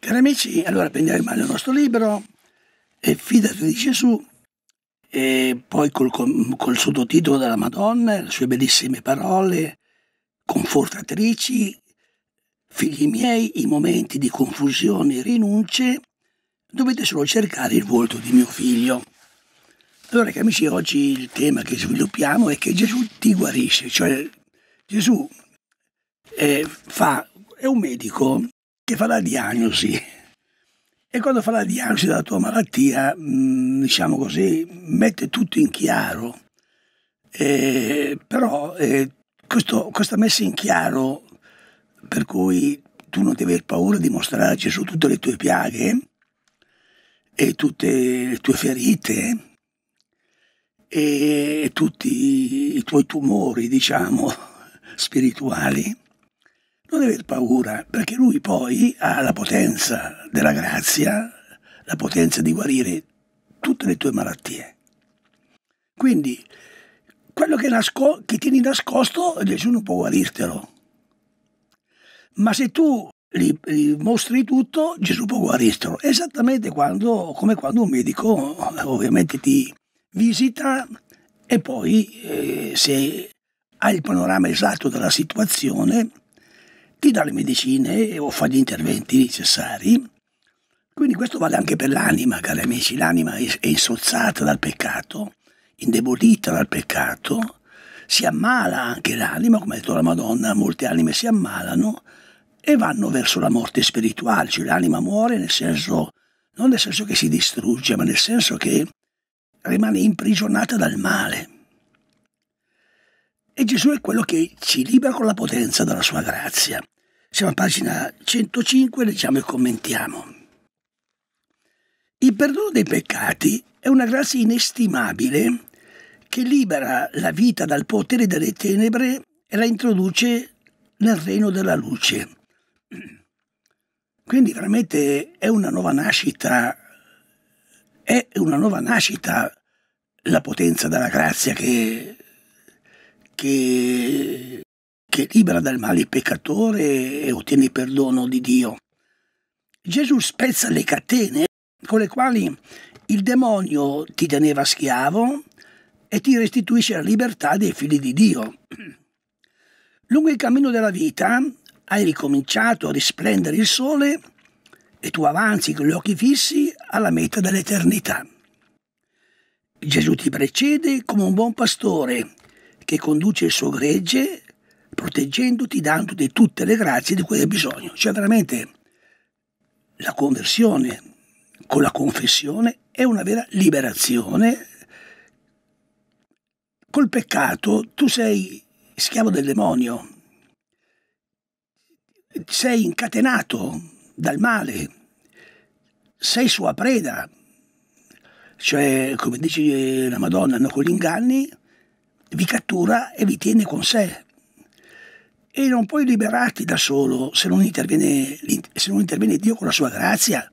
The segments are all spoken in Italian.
Cari amici, allora prendiamo in mano il nostro libro e fidati di Gesù e poi col, col sottotitolo della Madonna, le sue bellissime parole, confortatrici, figli miei, in momenti di confusione e rinunce, dovete solo cercare il volto di mio figlio. Allora, cari amici, oggi il tema che sviluppiamo è che Gesù ti guarisce, cioè Gesù è, eh, fa, è un medico che fa la diagnosi. E quando fa la diagnosi della tua malattia, mm, diciamo così, mette tutto in chiaro, eh, però eh, questo, questa messa in chiaro per cui tu non devi avere paura di mostrare a Gesù tutte le tue piaghe e tutte le tue ferite e tutti i tuoi tumori, diciamo, spirituali. Non aver paura, perché lui poi ha la potenza della grazia, la potenza di guarire tutte le tue malattie. Quindi quello che, nasco- che tieni nascosto nessuno può guarirtelo. Ma se tu gli, gli, mostri tutto, Gesù può guarirtelo. Esattamente quando, come quando un medico eh, ovviamente ti visita e poi eh, se hai il panorama esatto della situazione ti dà le medicine o fa gli interventi necessari. Quindi questo vale anche per l'anima, cari amici. L'anima è insozzata dal peccato indebolita dal peccato, si ammala anche l'anima, come ha detto la Madonna, molte anime si ammalano e vanno verso la morte spirituale, cioè l'anima muore nel senso, non nel senso che si distrugge, ma nel senso che rimane imprigionata dal male. E Gesù è quello che ci libera con la potenza della sua grazia. Siamo a pagina 105, leggiamo e commentiamo. Il perdono dei peccati è una grazia inestimabile che libera la vita dal potere delle tenebre e la introduce nel regno della luce. Quindi veramente è una nuova nascita, è una nuova nascita la potenza della grazia che, che, che libera dal male il peccatore e ottiene il perdono di Dio. Gesù spezza le catene con le quali il demonio ti teneva schiavo e ti restituisce la libertà dei figli di Dio. Lungo il cammino della vita hai ricominciato a risplendere il sole e tu avanzi con gli occhi fissi alla meta dell'eternità. Gesù ti precede come un buon pastore che conduce il suo gregge proteggendoti, dandoti tutte le grazie di cui hai bisogno. Cioè veramente la conversione con la confessione è una vera liberazione col peccato tu sei schiavo del demonio, sei incatenato dal male, sei sua preda, cioè come dice la Madonna no, con gli inganni, vi cattura e vi tiene con sé. E non puoi liberarti da solo se non se non interviene Dio con la sua grazia,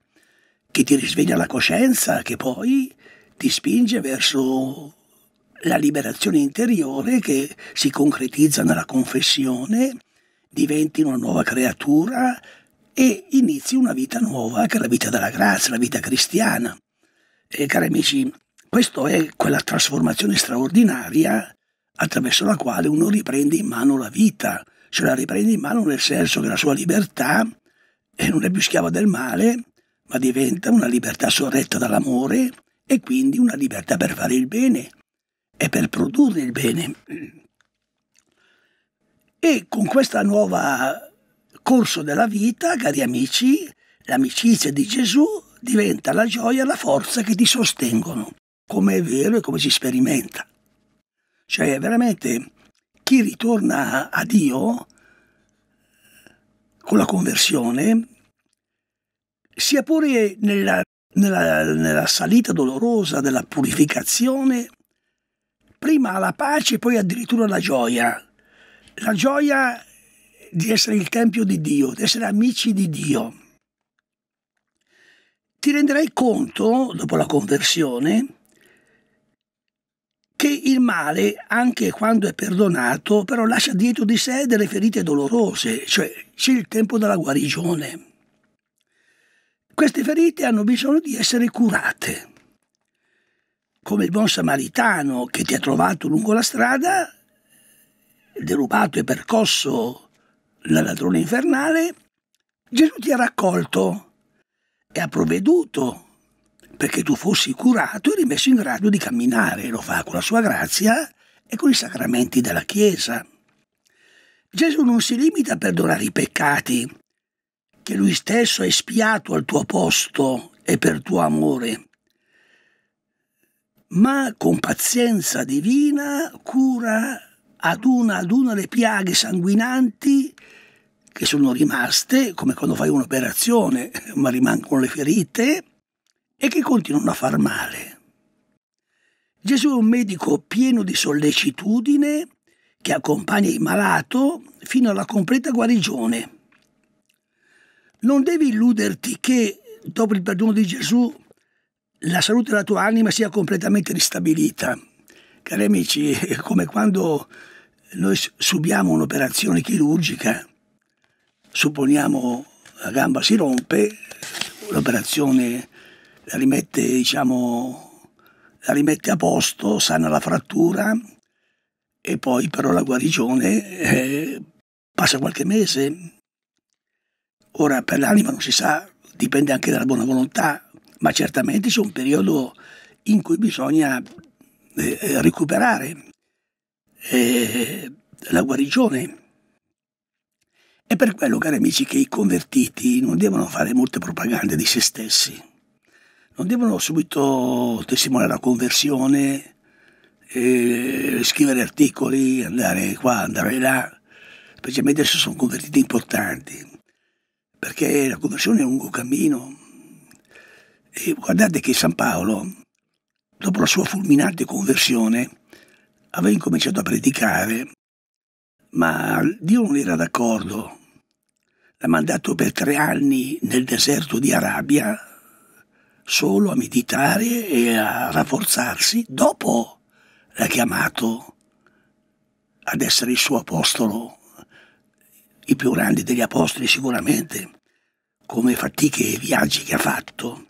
che ti risveglia la coscienza, che poi ti spinge verso la liberazione interiore che si concretizza nella confessione, diventi una nuova creatura e inizi una vita nuova che è la vita della grazia, la vita cristiana. E cari amici, questa è quella trasformazione straordinaria attraverso la quale uno riprende in mano la vita, cioè la riprende in mano nel senso che la sua libertà non è più schiava del male, ma diventa una libertà sorretta dall'amore e quindi una libertà per fare il bene, e per produrre il bene. E con questo nuovo corso della vita, cari amici, l'amicizia di Gesù diventa la gioia e la forza che ti sostengono, come è vero e come si sperimenta. Cioè, veramente, chi ritorna a Dio con la conversione, sia pure nella, nella, nella salita dolorosa della purificazione, prima la pace e poi addirittura la gioia. La gioia di essere il Tempio di Dio, di essere amici di Dio. Ti renderai conto, dopo la conversione, che il male, anche quando è perdonato, però lascia dietro di sé delle ferite dolorose, cioè c'è il tempo della guarigione. Queste ferite hanno bisogno di essere curate come il buon samaritano che ti ha trovato lungo la strada, derubato e percosso dal ladrone infernale, Gesù ti ha raccolto e ha provveduto perché tu fossi curato e rimesso in grado di camminare, lo fa con la sua grazia e con i sacramenti della Chiesa. Gesù non si limita a perdonare i peccati che lui stesso ha espiato al tuo posto e per tuo amore, ma con pazienza divina cura ad una ad una le piaghe sanguinanti che sono rimaste, come quando fai un'operazione, ma rimangono le ferite, e che continuano a far male. Gesù è un medico pieno di sollecitudine che accompagna il malato fino alla completa guarigione. Non devi illuderti che dopo il perdono di Gesù la salute della tua anima sia completamente ristabilita. Cari amici, è come quando noi subiamo un'operazione chirurgica, supponiamo la gamba si rompe, l'operazione la rimette, diciamo, la rimette a posto, sana la frattura e poi però la guarigione eh, passa qualche mese. Ora per l'anima non si sa, dipende anche dalla buona volontà, ma certamente c'è un periodo in cui bisogna eh, eh, recuperare eh, la guarigione. È per quello, cari amici, che i convertiti non devono fare molte propagande di se stessi, non devono subito testimoniare la conversione, eh, scrivere articoli, andare qua, andare là, specialmente se sono convertiti importanti, perché la conversione è un lungo cammino, e guardate che San Paolo, dopo la sua fulminante conversione, aveva incominciato a predicare, ma Dio non era d'accordo. L'ha mandato per tre anni nel deserto di Arabia solo a meditare e a rafforzarsi. Dopo l'ha chiamato ad essere il suo apostolo, il più grande degli apostoli sicuramente, come fatiche e viaggi che ha fatto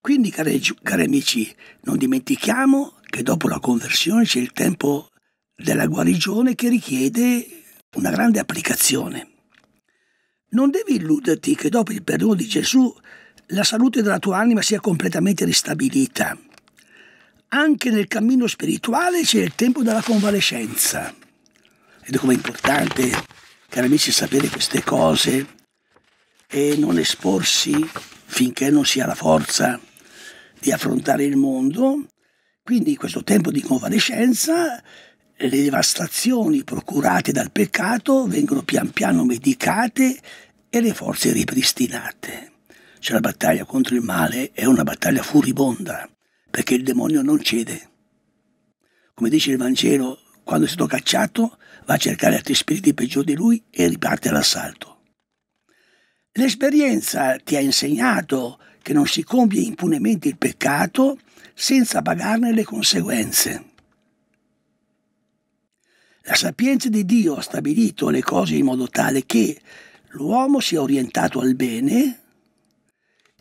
quindi, cari, cari amici, non dimentichiamo che dopo la conversione c'è il tempo della guarigione che richiede una grande applicazione. Non devi illuderti che dopo il perdono di Gesù la salute della tua anima sia completamente ristabilita. Anche nel cammino spirituale c'è il tempo della convalescenza. Ed è come importante, cari amici, sapere queste cose e non esporsi finché non si ha la forza di affrontare il mondo, quindi questo tempo di convalescenza le devastazioni procurate dal peccato vengono pian piano medicate e le forze ripristinate. Cioè la battaglia contro il male è una battaglia furibonda, perché il demonio non cede. Come dice il Vangelo, quando è stato cacciato va a cercare altri spiriti peggiori di lui e riparte all'assalto. L'esperienza ti ha insegnato che non si compie impunemente il peccato senza pagarne le conseguenze. La sapienza di Dio ha stabilito le cose in modo tale che l'uomo sia orientato al bene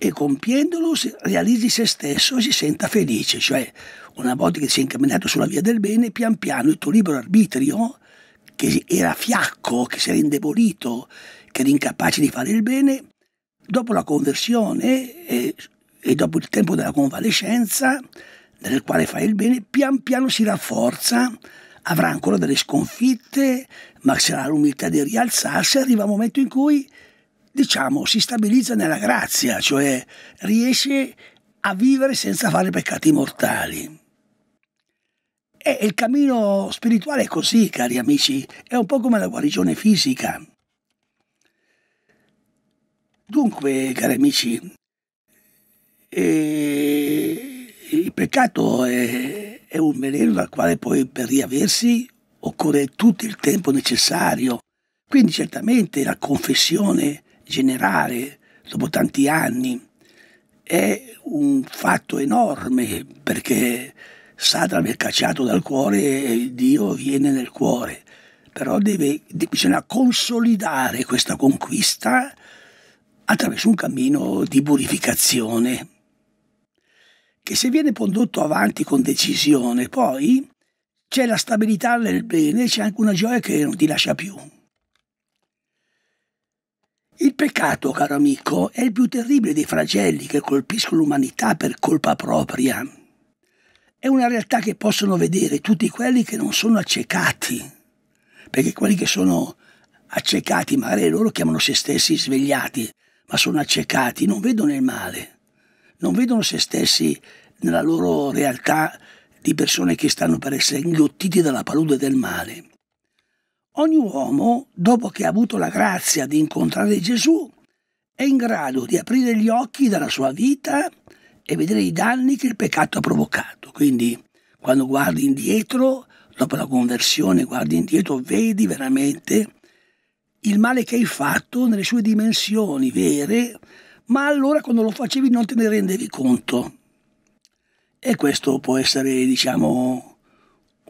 e compiendolo realizzi se stesso e si senta felice, cioè una volta che si è incamminato sulla via del bene, pian piano il tuo libero arbitrio, che era fiacco, che si era indebolito, che era incapace di fare il bene, dopo la conversione e, e dopo il tempo della convalescenza, nel quale fai il bene, pian piano si rafforza, avrà ancora delle sconfitte, ma sarà l'umiltà di rialzarsi, arriva un momento in cui, diciamo, si stabilizza nella grazia, cioè riesce a vivere senza fare peccati mortali. E il cammino spirituale è così, cari amici, è un po' come la guarigione fisica. Dunque, cari amici, eh, il peccato è, è un veleno dal quale poi per riaversi occorre tutto il tempo necessario. Quindi certamente la confessione generale, dopo tanti anni, è un fatto enorme perché Satana è cacciato dal cuore e Dio viene nel cuore. Però deve, bisogna consolidare questa conquista attraverso un cammino di purificazione che se viene condotto avanti con decisione, poi c'è la stabilità nel bene, c'è anche una gioia che non ti lascia più. Il peccato, caro amico, è il più terribile dei fragelli che colpiscono l'umanità per colpa propria. È una realtà che possono vedere tutti quelli che non sono accecati, perché quelli che sono accecati, magari loro chiamano se stessi svegliati, ma sono accecati, non vedono il male, non vedono se stessi nella loro realtà di persone che stanno per essere inghiottiti dalla palude del male. Ogni uomo, dopo che ha avuto la grazia di incontrare Gesù, è in grado di aprire gli occhi dalla sua vita e vedere i danni che il peccato ha provocato. Quindi, quando guardi indietro, dopo la conversione, guardi indietro, vedi veramente il male che hai fatto nelle sue dimensioni vere, ma allora quando lo facevi non te ne rendevi conto. E questo può essere, diciamo,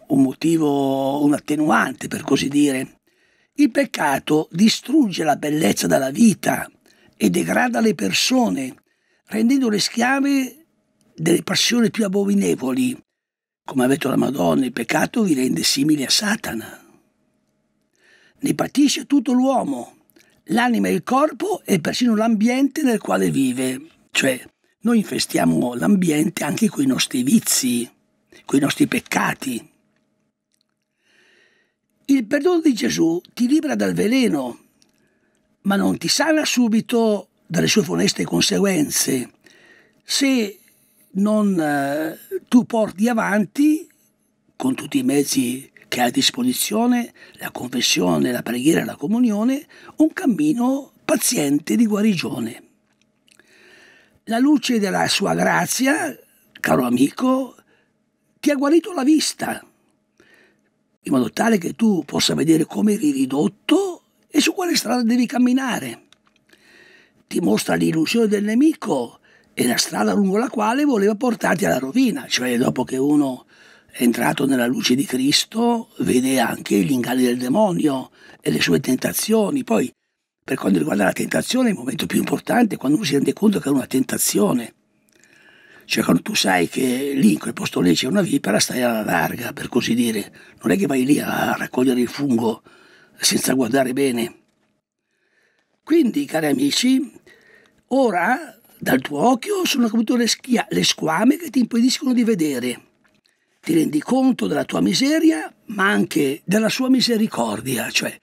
un motivo, un attenuante, per così dire. Il peccato distrugge la bellezza della vita e degrada le persone, rendendole schiave delle passioni più abominevoli. Come ha detto la Madonna, il peccato vi rende simili a Satana ne patisce tutto l'uomo, l'anima e il corpo e persino l'ambiente nel quale vive. Cioè, noi infestiamo l'ambiente anche coi nostri vizi, coi nostri peccati. Il perdono di Gesù ti libera dal veleno, ma non ti sana subito dalle sue funeste conseguenze se non eh, tu porti avanti con tutti i mezzi che ha a disposizione la confessione, la preghiera, la comunione, un cammino paziente di guarigione. La luce della sua grazia, caro amico, ti ha guarito la vista, in modo tale che tu possa vedere come eri ridotto e su quale strada devi camminare. Ti mostra l'illusione del nemico e la strada lungo la quale voleva portarti alla rovina, cioè dopo che uno entrato nella luce di Cristo, vede anche gli inganni del demonio e le sue tentazioni. Poi, per quanto riguarda la tentazione, il momento più importante è quando uno si rende conto che è una tentazione. Cioè, quando tu sai che lì, in quel posto lì, c'è una vipera, stai alla larga, per così dire. Non è che vai lì a raccogliere il fungo senza guardare bene. Quindi, cari amici, ora dal tuo occhio sono cadute le, le squame che ti impediscono di vedere ti rendi conto della tua miseria, ma anche della sua misericordia, cioè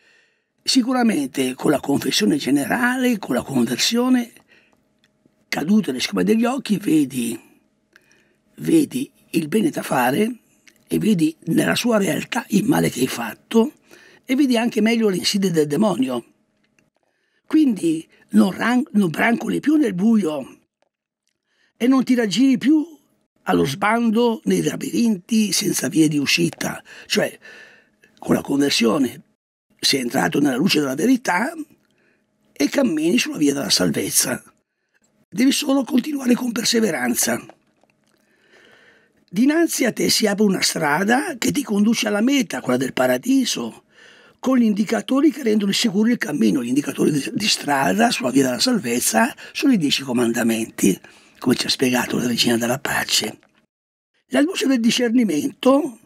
sicuramente con la confessione generale, con la conversione, cadute le schiuma degli occhi, vedi, vedi il bene da fare e vedi nella sua realtà il male che hai fatto e vedi anche meglio le insidie del demonio. Quindi non, non brancoli più nel buio e non ti raggiri più allo sbando nei labirinti senza vie di uscita, cioè con la conversione sei entrato nella luce della verità e cammini sulla via della salvezza. Devi solo continuare con perseveranza. Dinanzi a te si apre una strada che ti conduce alla meta, quella del paradiso, con gli indicatori che rendono sicuro il cammino, gli indicatori di strada sulla via della salvezza sono i dieci comandamenti come ci ha spiegato la regina della pace. La luce del discernimento,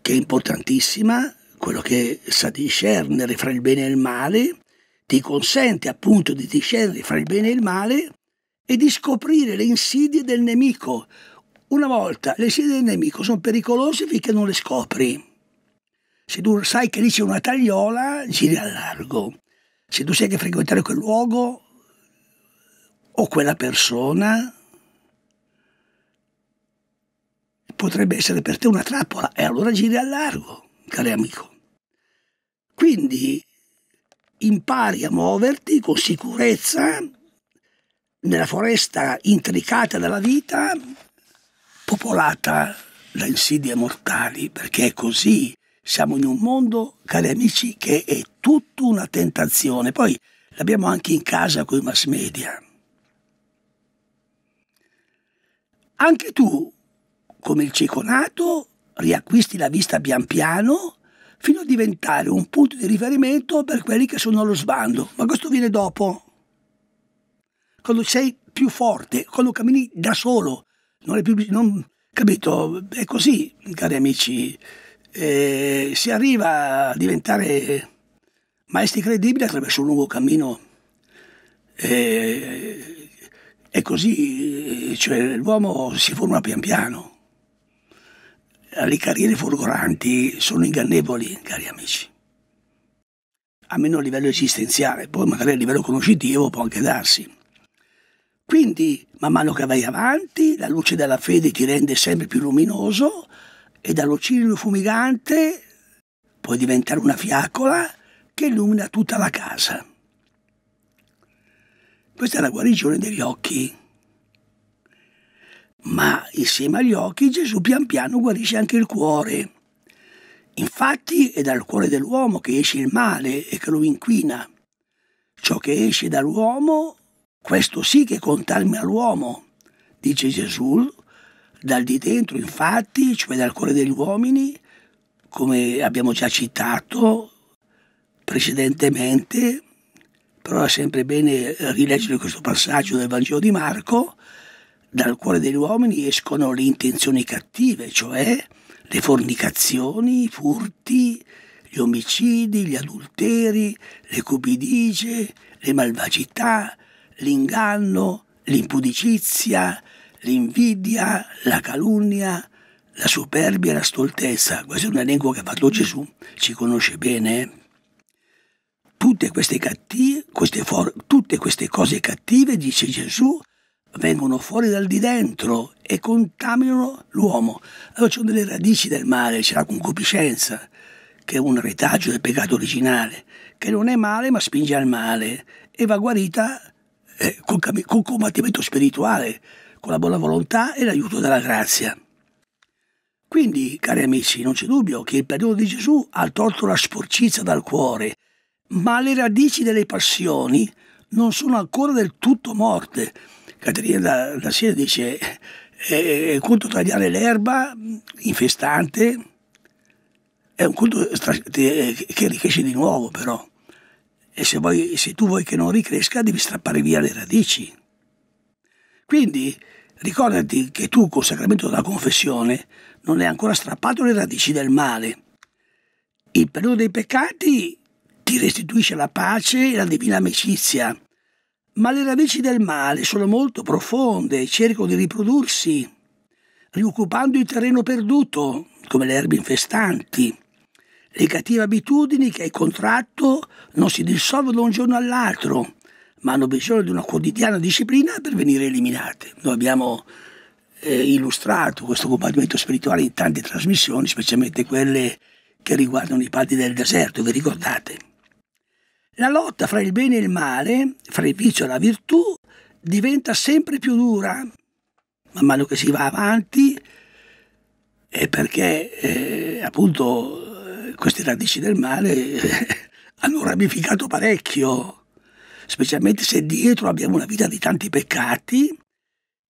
che è importantissima, quello che sa discernere fra il bene e il male, ti consente appunto di discernere fra il bene e il male e di scoprire le insidie del nemico. Una volta le insidie del nemico sono pericolose finché non le scopri. Se tu sai che lì c'è una tagliola, giri al largo. Se tu sai che frequentare quel luogo, o quella persona potrebbe essere per te una trappola e allora giri al largo, caro amico. Quindi impari a muoverti con sicurezza nella foresta intricata della vita, popolata da insidie mortali, perché è così. Siamo in un mondo, cari amici, che è tutta una tentazione. Poi l'abbiamo anche in casa con i mass media. anche tu, come il cieco nato, riacquisti la vista pian piano fino a diventare un punto di riferimento per quelli che sono allo sbando. Ma questo viene dopo. Quando sei più forte, quando cammini da solo, non è più... Non, capito? È così, cari amici. Eh, si arriva a diventare maestri credibili attraverso un lungo cammino eh, e così cioè, l'uomo si forma pian piano. Le carriere folgoranti sono ingannevoli, cari amici. A meno a livello esistenziale, poi magari a livello conoscitivo può anche darsi. Quindi, man mano che vai avanti, la luce della fede ti rende sempre più luminoso e dall'ocilio fumigante puoi diventare una fiaccola che illumina tutta la casa. Questa è la guarigione degli occhi. Ma insieme agli occhi Gesù pian piano guarisce anche il cuore. Infatti è dal cuore dell'uomo che esce il male e che lo inquina. Ciò che esce dall'uomo, questo sì che contamina l'uomo, dice Gesù, dal di dentro infatti, cioè dal cuore degli uomini, come abbiamo già citato precedentemente, però è sempre bene rileggere questo passaggio del Vangelo di Marco, dal cuore degli uomini escono le intenzioni cattive, cioè le fornicazioni, i furti, gli omicidi, gli adulteri, le cupidigie, le malvagità, l'inganno, l'impudicizia, l'invidia, la calunnia, la superbia la stoltezza. Questo è un elenco che ha fatto Gesù, ci conosce bene. Eh? Tutte queste, cattive, queste tutte queste cose cattive, dice Gesù, vengono fuori dal di dentro e contaminano l'uomo. Allora ci sono delle radici del male, c'è la concupiscenza, che è un retaggio del peccato originale, che non è male ma spinge al male e va guarita eh, col, col combattimento spirituale, con la buona volontà e l'aiuto della grazia. Quindi, cari amici, non c'è dubbio che il perdono di Gesù ha tolto la sporcizia dal cuore ma le radici delle passioni non sono ancora del tutto morte. Caterina da, da Siena dice è, un culto tagliare l'erba infestante, è un culto che ricresce di nuovo però. E se, vuoi, se tu vuoi che non ricresca devi strappare via le radici. Quindi ricordati che tu col sacramento della confessione non hai ancora strappato le radici del male. Il periodo dei peccati ti restituisce la pace e la divina amicizia. Ma le radici del male sono molto profonde e cercano di riprodursi, rioccupando il terreno perduto, come le erbe infestanti. Le cattive abitudini che hai contratto non si dissolvono da un giorno all'altro, ma hanno bisogno di una quotidiana disciplina per venire eliminate. Noi abbiamo eh, illustrato questo combattimento spirituale in tante trasmissioni, specialmente quelle che riguardano i padri del deserto, vi ricordate? La lotta fra il bene e il male, fra il vizio e la virtù, diventa sempre più dura man mano che si va avanti e perché eh, appunto eh, queste radici del male eh, hanno ramificato parecchio, specialmente se dietro abbiamo una vita di tanti peccati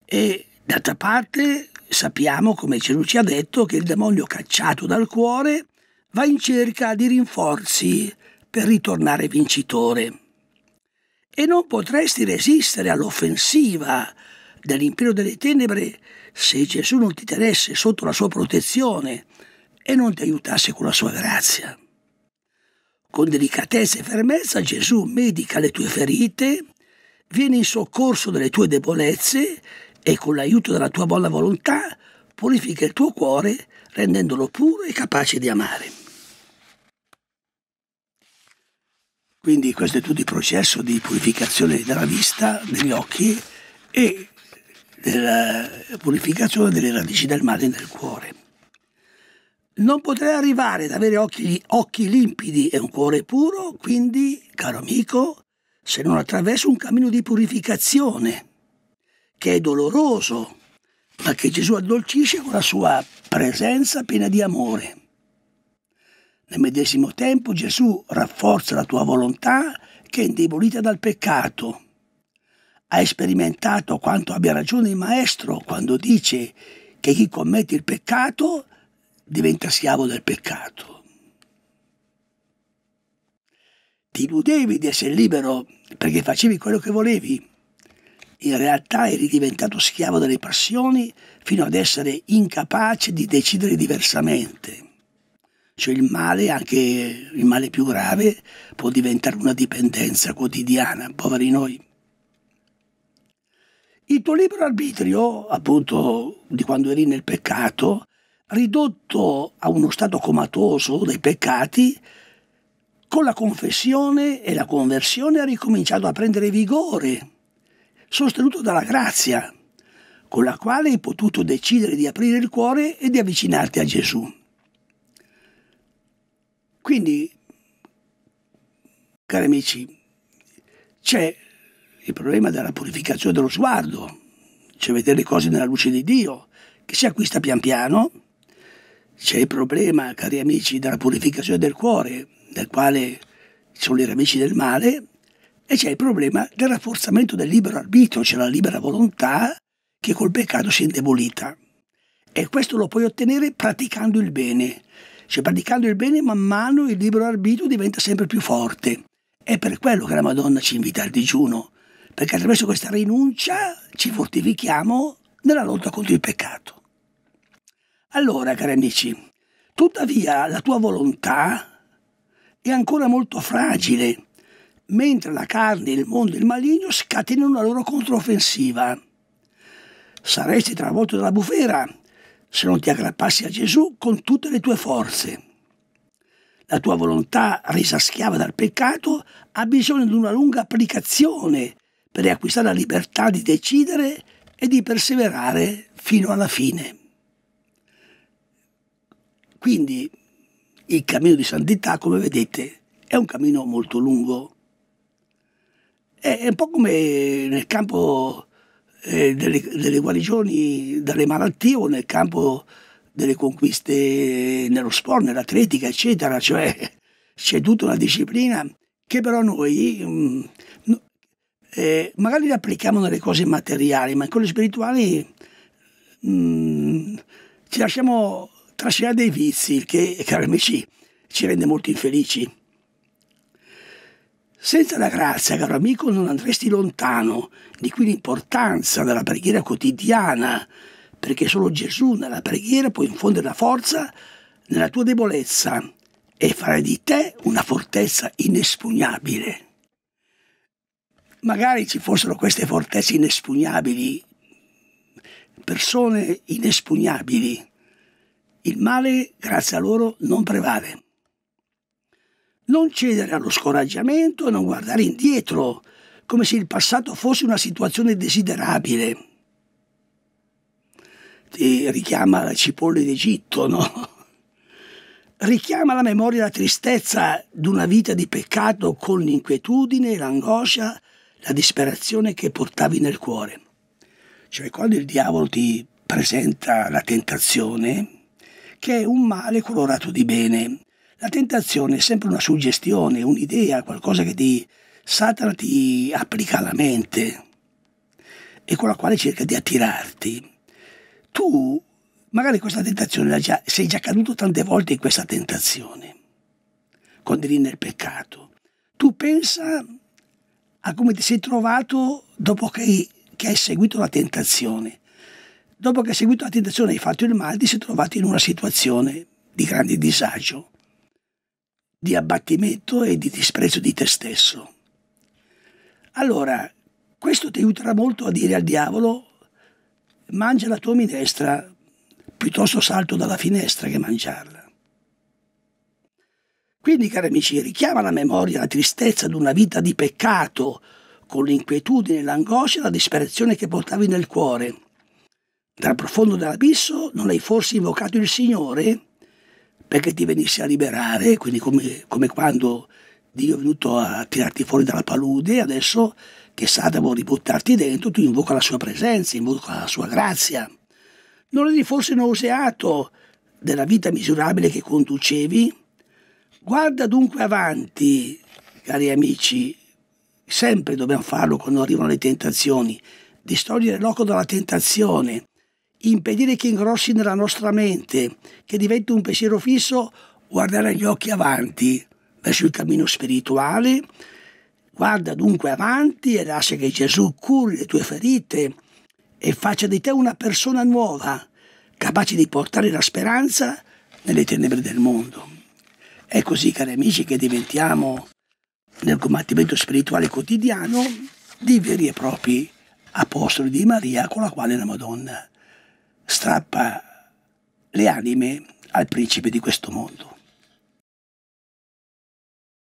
e d'altra parte sappiamo, come Gesù ci ha detto, che il demonio cacciato dal cuore va in cerca di rinforzi per ritornare vincitore. E non potresti resistere all'offensiva dell'impero delle tenebre se Gesù non ti tenesse sotto la sua protezione e non ti aiutasse con la sua grazia. Con delicatezza e fermezza Gesù medica le tue ferite, viene in soccorso delle tue debolezze e con l'aiuto della tua buona volontà purifica il tuo cuore rendendolo puro e capace di amare. Quindi questo è tutto il processo di purificazione della vista, degli occhi e della purificazione delle radici del male nel cuore. Non potrei arrivare ad avere occhi, occhi limpidi e un cuore puro, quindi, caro amico, se non attraverso un cammino di purificazione, che è doloroso, ma che Gesù addolcisce con la sua presenza piena di amore. Nel medesimo tempo Gesù rafforza la tua volontà che è indebolita dal peccato. Hai sperimentato quanto abbia ragione il Maestro quando dice che chi commette il peccato diventa schiavo del peccato. Ti illudevi di essere libero perché facevi quello che volevi. In realtà eri diventato schiavo delle passioni fino ad essere incapace di decidere diversamente. Cioè il male, anche il male più grave, può diventare una dipendenza quotidiana, poveri noi. Il tuo libero arbitrio, appunto, di quando eri nel peccato, ridotto a uno stato comatoso dei peccati, con la confessione e la conversione ha ricominciato a prendere vigore, sostenuto dalla grazia, con la quale hai potuto decidere di aprire il cuore e di avvicinarti a Gesù. Quindi, cari amici, c'è il problema della purificazione dello sguardo, cioè vedere le cose nella luce di Dio, che si acquista pian piano. C'è il problema, cari amici, della purificazione del cuore, nel quale sono i radici del male, e c'è il problema del rafforzamento del libero arbitrio, cioè la libera volontà che col peccato si è indebolita. E questo lo puoi ottenere praticando il bene, cioè, praticando il bene, man mano il libero arbitrio diventa sempre più forte. È per quello che la Madonna ci invita al digiuno, perché attraverso questa rinuncia ci fortifichiamo nella lotta contro il peccato. Allora, cari amici, tuttavia la tua volontà è ancora molto fragile, mentre la carne, il mondo e il maligno scatenano la loro controffensiva. Saresti travolto dalla bufera se non ti aggrappassi a Gesù con tutte le tue forze. La tua volontà, resa schiava dal peccato, ha bisogno di una lunga applicazione per riacquistare la libertà di decidere e di perseverare fino alla fine. Quindi il cammino di santità, come vedete, è un cammino molto lungo. È un po' come nel campo eh, delle, delle, guarigioni dalle malattie o nel campo delle conquiste nello sport, nell'atletica, eccetera. Cioè c'è tutta una disciplina che però noi mh, mm, eh, magari le applichiamo nelle cose materiali, ma in quelle spirituali mh, mm, ci lasciamo trascinare dei vizi, il che, cari amici, ci rende molto infelici. Senza la grazia, caro amico, non andresti lontano, di qui l'importanza della preghiera quotidiana, perché solo Gesù nella preghiera può infondere la forza nella tua debolezza e fare di te una fortezza inespugnabile. Magari ci fossero queste fortezze inespugnabili, persone inespugnabili. Il male, grazie a loro, non prevale. Non cedere allo scoraggiamento e non guardare indietro, come se il passato fosse una situazione desiderabile. Ti richiama la cipolla d'Egitto, no? Richiama alla memoria la tristezza d'una vita di peccato con l'inquietudine, l'angoscia, la disperazione che portavi nel cuore. Cioè, quando il diavolo ti presenta la tentazione, che è un male colorato di bene, la tentazione è sempre una suggestione, un'idea, qualcosa che ti, Satana ti applica alla mente e con la quale cerca di attirarti. Tu, magari questa tentazione, già, sei già caduto tante volte in questa tentazione, quando eri nel peccato. Tu pensa a come ti sei trovato dopo che, che hai seguito la tentazione. Dopo che hai seguito la tentazione e hai fatto il male, ti sei trovato in una situazione di grande disagio di abbattimento e di disprezzo di te stesso. Allora, questo ti aiuterà molto a dire al diavolo mangia la tua minestra, piuttosto salto dalla finestra che mangiarla. Quindi, cari amici, richiama la memoria la tristezza di una vita di peccato, con l'inquietudine, l'angoscia e la disperazione che portavi nel cuore. Dal profondo dell'abisso non hai forse invocato il Signore? perché ti venisse a liberare, quindi come, come quando Dio è venuto a tirarti fuori dalla palude, adesso che Satana vuole ributtarti dentro, tu invoca la sua presenza, invoca la sua grazia. Non eri forse nauseato della vita misurabile che conducevi? Guarda dunque avanti, cari amici, sempre dobbiamo farlo quando arrivano le tentazioni, distogliere l'occhio dalla tentazione, impedire che ingrossi nella nostra mente, che diventi un pensiero fisso, guardare gli occhi avanti, verso il cammino spirituale. Guarda dunque avanti e lascia che Gesù curi le tue ferite e faccia di te una persona nuova, capace di portare la speranza nelle tenebre del mondo. È così, cari amici, che diventiamo, nel combattimento spirituale quotidiano, di veri e propri apostoli di Maria con la quale la Madonna strappa le anime al principe di questo mondo.